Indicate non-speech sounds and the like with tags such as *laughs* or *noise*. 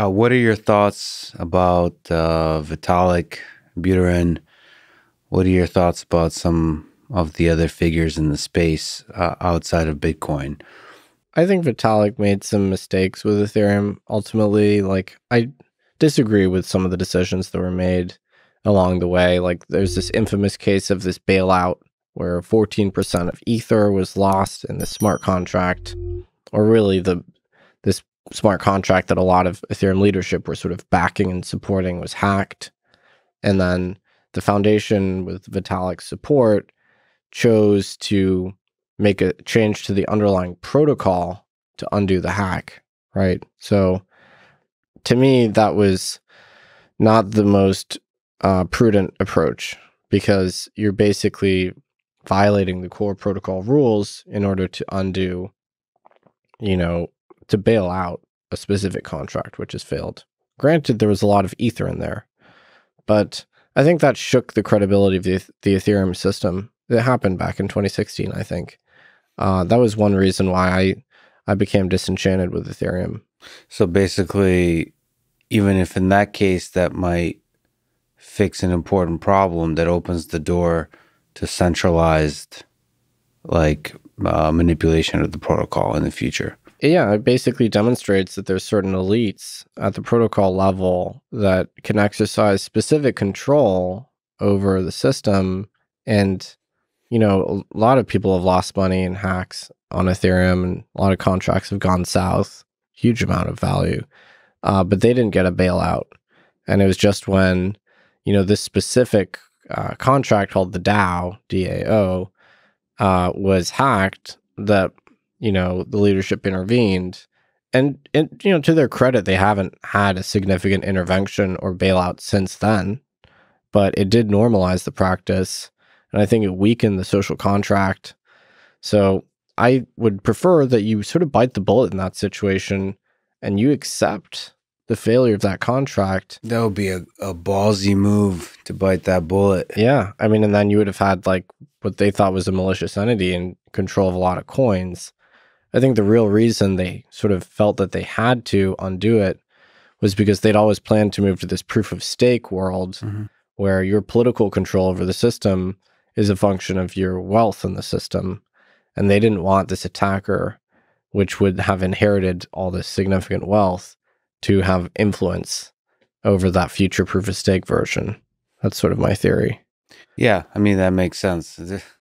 Uh, what are your thoughts about uh, Vitalik Buterin? What are your thoughts about some of the other figures in the space uh, outside of Bitcoin? I think Vitalik made some mistakes with Ethereum. Ultimately, like I disagree with some of the decisions that were made along the way. Like there's this infamous case of this bailout where 14% of Ether was lost in the smart contract, or really the smart contract that a lot of Ethereum leadership were sort of backing and supporting was hacked. And then the foundation, with Vitalik's support, chose to make a change to the underlying protocol to undo the hack, right? So to me, that was not the most uh, prudent approach because you're basically violating the core protocol rules in order to undo, you know, to bail out a specific contract, which has failed. Granted, there was a lot of ether in there, but I think that shook the credibility of the, the Ethereum system. It happened back in 2016, I think. Uh, that was one reason why I, I became disenchanted with Ethereum. So basically, even if in that case that might fix an important problem that opens the door to centralized like uh, manipulation of the protocol in the future yeah, it basically demonstrates that there's certain elites at the protocol level that can exercise specific control over the system. And, you know, a lot of people have lost money in hacks on Ethereum and a lot of contracts have gone south, huge amount of value. Uh, but they didn't get a bailout. And it was just when, you know, this specific uh, contract called the DAO, DAO, uh, was hacked that you know the leadership intervened and, and you know to their credit they haven't had a significant intervention or bailout since then but it did normalize the practice and i think it weakened the social contract so i would prefer that you sort of bite the bullet in that situation and you accept the failure of that contract that would be a, a ballsy move to bite that bullet yeah i mean and then you would have had like what they thought was a malicious entity in control of a lot of coins I think the real reason they sort of felt that they had to undo it was because they'd always planned to move to this proof of stake world mm-hmm. where your political control over the system is a function of your wealth in the system. And they didn't want this attacker, which would have inherited all this significant wealth, to have influence over that future proof of stake version. That's sort of my theory. Yeah. I mean, that makes sense. *laughs*